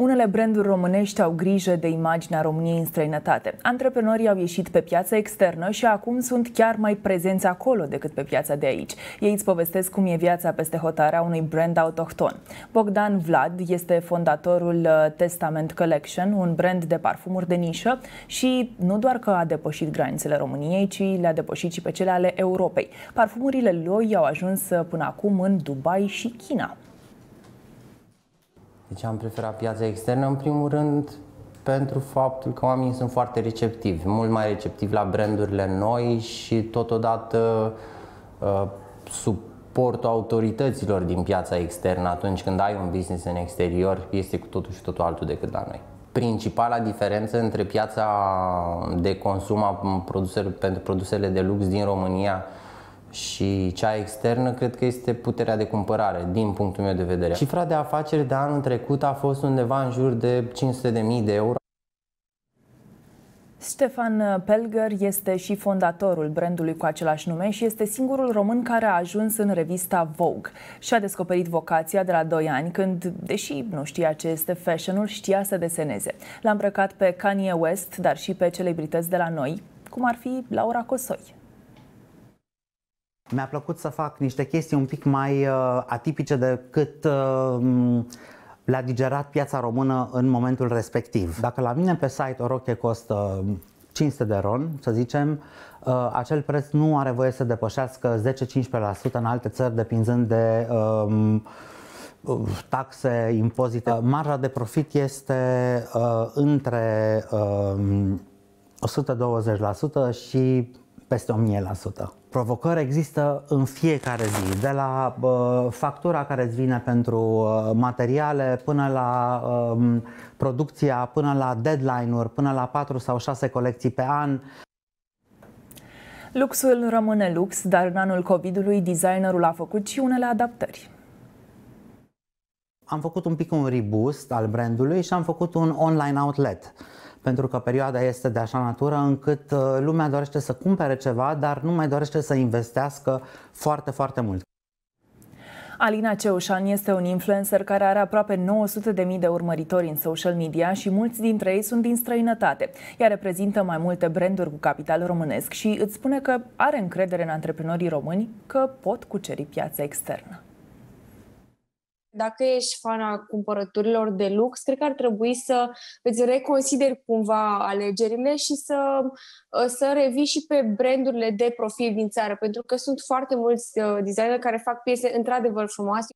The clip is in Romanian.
Unele branduri românești au grijă de imaginea României în străinătate. Antreprenorii au ieșit pe piața externă și acum sunt chiar mai prezenți acolo decât pe piața de aici. Ei îți povestesc cum e viața peste hotarea unui brand autohton. Bogdan Vlad este fondatorul uh, Testament Collection, un brand de parfumuri de nișă și nu doar că a depășit granițele României, ci le-a depășit și pe cele ale Europei. Parfumurile lui au ajuns uh, până acum în Dubai și China. Deci am preferat piața externă, în primul rând, pentru faptul că oamenii sunt foarte receptivi, mult mai receptivi la brandurile noi și totodată uh, suportul autorităților din piața externă atunci când ai un business în exterior este cu totul și totul altul decât la noi. Principala diferență între piața de consum a produselor, pentru produsele de lux din România și cea externă cred că este puterea de cumpărare, din punctul meu de vedere. Cifra de afaceri de anul trecut a fost undeva în jur de 500.000 de euro. Ștefan Pelger este și fondatorul brandului cu același nume și este singurul român care a ajuns în revista Vogue. Și-a descoperit vocația de la 2 ani când, deși nu știa ce este fashionul, știa să deseneze. L-a îmbrăcat pe Kanye West, dar și pe celebrități de la noi, cum ar fi Laura Cosoi mi-a plăcut să fac niște chestii un pic mai uh, atipice decât uh, le-a digerat piața română în momentul respectiv. Dacă la mine pe site o roche costă 500 um, de ron, să zicem, uh, acel preț nu are voie să depășească 10-15% în alte țări, depinzând de um, uh, taxe, impozite. Marja de profit este uh, între uh, um, 120% și peste 1000%. Provocări există în fiecare zi, de la uh, factura care îți vine pentru uh, materiale până la uh, producția, până la deadline-uri, până la 4 sau 6 colecții pe an. Luxul rămâne lux, dar în anul COVID-ului designerul a făcut și unele adaptări am făcut un pic un reboost al brandului și am făcut un online outlet pentru că perioada este de așa natură încât uh, lumea dorește să cumpere ceva, dar nu mai dorește să investească foarte, foarte mult. Alina Ceușan este un influencer care are aproape 900.000 de urmăritori în social media și mulți dintre ei sunt din străinătate. Ea reprezintă mai multe branduri cu capital românesc și îți spune că are încredere în antreprenorii români că pot cuceri piața externă. Dacă ești fana cumpărăturilor de lux, cred că ar trebui să îți reconsideri cumva alegerile și să, uh, să revii și pe brandurile de profil din țară, pentru că sunt foarte mulți uh, designeri care fac piese într-adevăr frumoase.